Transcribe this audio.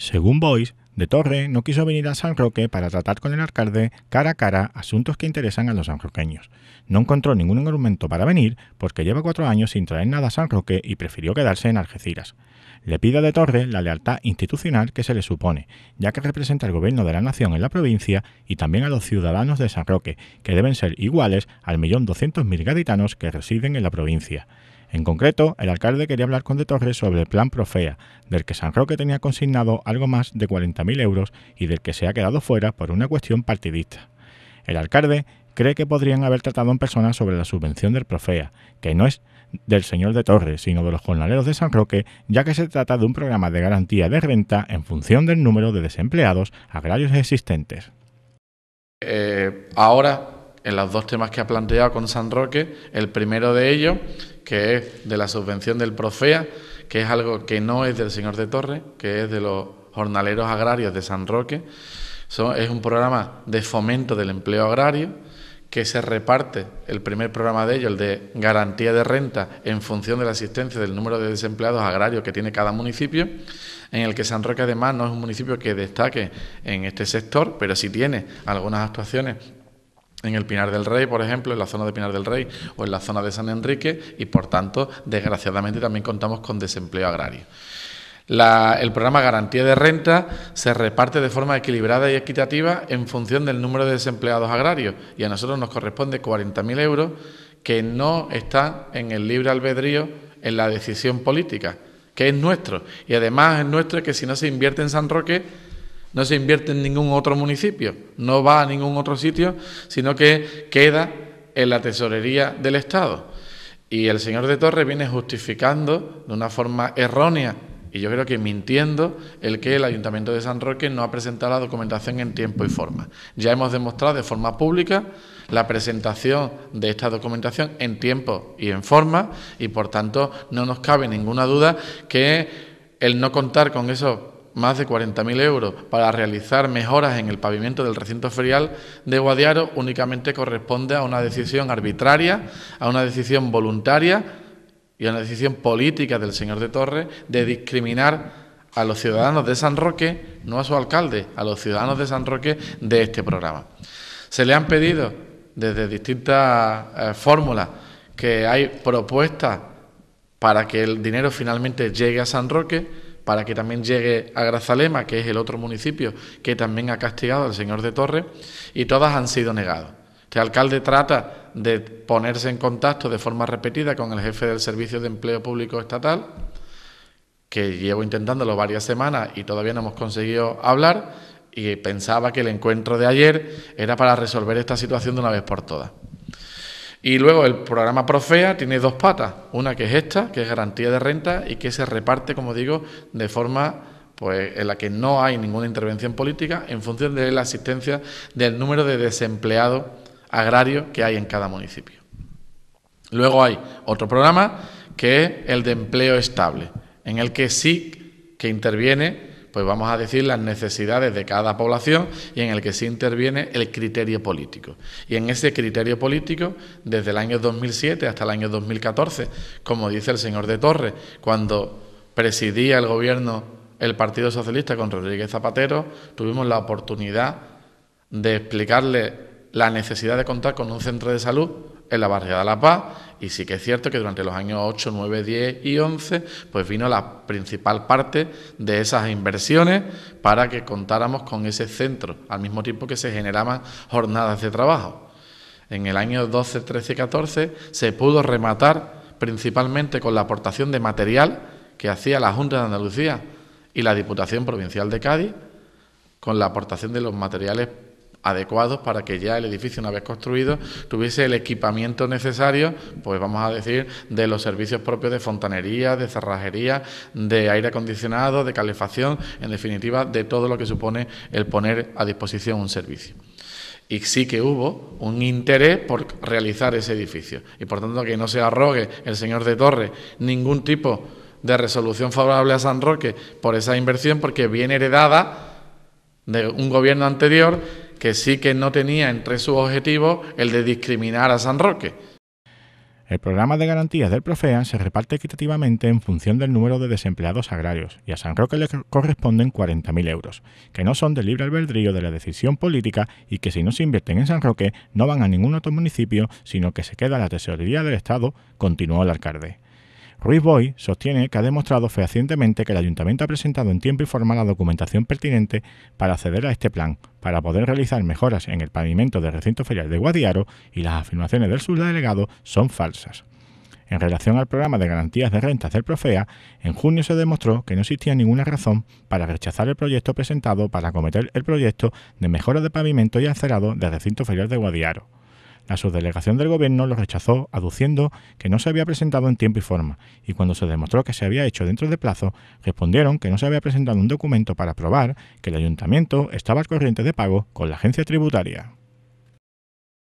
Según Boyce, de Torre no quiso venir a San Roque para tratar con el alcalde cara a cara asuntos que interesan a los sanroqueños. No encontró ningún argumento para venir porque lleva cuatro años sin traer nada a San Roque y prefirió quedarse en Algeciras. Le pide a De Torre la lealtad institucional que se le supone, ya que representa al gobierno de la nación en la provincia y también a los ciudadanos de San Roque, que deben ser iguales al millón doscientos mil gaditanos que residen en la provincia. En concreto, el alcalde quería hablar con De Torres sobre el plan Profea, del que San Roque tenía consignado algo más de 40.000 euros y del que se ha quedado fuera por una cuestión partidista. El alcalde cree que podrían haber tratado en persona sobre la subvención del Profea, que no es del señor de Torres, sino de los jornaleros de San Roque, ya que se trata de un programa de garantía de renta en función del número de desempleados agrarios existentes. Eh, ahora, en los dos temas que ha planteado con San Roque, el primero de ellos, que es de la subvención del Profea, que es algo que no es del señor de Torres, que es de los jornaleros agrarios de San Roque. es un programa de fomento del empleo agrario que se reparte el primer programa de ellos, el de garantía de renta, en función de la asistencia del número de desempleados agrarios que tiene cada municipio, en el que San Roque además no es un municipio que destaque en este sector, pero sí tiene algunas actuaciones en el Pinar del Rey, por ejemplo, en la zona de Pinar del Rey o en la zona de San Enrique y por tanto, desgraciadamente, también contamos con desempleo agrario. el programa Garantía de Renta se reparte de forma equilibrada y equitativa en función del número de desempleados agrarios y a nosotros nos corresponde 40.000 euros que no están en el libre albedrío, en la decisión política, que es nuestro. Y además es nuestro que si no se invierte en San Roque, no se invierte en ningún otro municipio, no va a ningún otro sitio, sino que queda en la tesorería del Estado. Y el señor de Torres viene justificando de una forma errónea y yo creo que mintiendo el que el Ayuntamiento de San Roque no ha presentado la documentación en tiempo y forma. Ya hemos demostrado de forma pública la presentación de esta documentación en tiempo y en forma y por tanto no nos cabe ninguna duda que el no contar con eso más de 40.000 euros para realizar mejoras en el pavimento del recinto ferial de Guadiaro únicamente corresponde a una decisión arbitraria, a una decisión voluntaria y a una decisión política del señor de Torres de discriminar a los ciudadanos de San Roque, no a su alcalde, a los ciudadanos de San Roque de este programa. Se le han pedido desde distintas eh, fórmulas que hay propuestas para que el dinero finalmente llegue a San Roque para que también llegue a Grazalema, que es el otro municipio que también ha castigado al señor de Torres, y todas han sido negadas. Este alcalde trata de ponerse en contacto de forma repetida con el jefe del Servicio de Empleo Público Estatal, que llevo intentándolo varias semanas y todavía no hemos conseguido hablar, y pensaba que el encuentro de ayer era para resolver esta situación de una vez por todas. Y luego el programa Profea tiene dos patas, una que es esta, que es garantía de renta y que se reparte, como digo, de forma pues en la que no hay ninguna intervención política en función de la asistencia del número de desempleados agrarios que hay en cada municipio. Luego hay otro programa que es el de empleo estable, en el que sí que interviene pues vamos a decir las necesidades de cada población y en el que se interviene el criterio político. Y en ese criterio político, desde el año 2007 hasta el año 2014, como dice el señor de Torres, cuando presidía el gobierno el Partido Socialista con Rodríguez Zapatero, tuvimos la oportunidad de explicarle la necesidad de contar con un centro de salud en la de La Paz y sí que es cierto que durante los años 8, 9, 10 y 11 pues vino la principal parte de esas inversiones para que contáramos con ese centro, al mismo tiempo que se generaban jornadas de trabajo. En el año 12, 13 y 14 se pudo rematar principalmente con la aportación de material que hacía la Junta de Andalucía y la Diputación Provincial de Cádiz con la aportación de los materiales adecuados para que ya el edificio, una vez construido, tuviese el equipamiento necesario, pues vamos a decir, de los servicios propios de fontanería, de cerrajería, de aire acondicionado, de calefacción, en definitiva, de todo lo que supone el poner a disposición un servicio y sí que hubo un interés por realizar ese edificio. Y por tanto que no se arrogue el señor de Torres ningún tipo de resolución favorable a San Roque por esa inversión, porque viene heredada de un gobierno anterior que sí que no tenía entre sus objetivos el de discriminar a San Roque. El programa de garantías del Profea se reparte equitativamente en función del número de desempleados agrarios y a San Roque le corresponden 40.000 euros, que no son de libre albedrío de la decisión política y que si no se invierten en San Roque no van a ningún otro municipio, sino que se queda la tesorería del Estado, continuó el alcalde. Ruiz Boy sostiene que ha demostrado fehacientemente que el ayuntamiento ha presentado en tiempo y forma la documentación pertinente para acceder a este plan, para poder realizar mejoras en el pavimento del recinto ferial de Guadiaro y las afirmaciones del subdelegado son falsas. En relación al programa de garantías de rentas del Profea, en junio se demostró que no existía ninguna razón para rechazar el proyecto presentado para acometer el proyecto de mejora de pavimento y acerado del recinto ferial de Guadiaro. La subdelegación del gobierno lo rechazó, aduciendo que no se había presentado en tiempo y forma, y cuando se demostró que se había hecho dentro de plazo, respondieron que no se había presentado un documento para probar que el ayuntamiento estaba al corriente de pago con la agencia tributaria.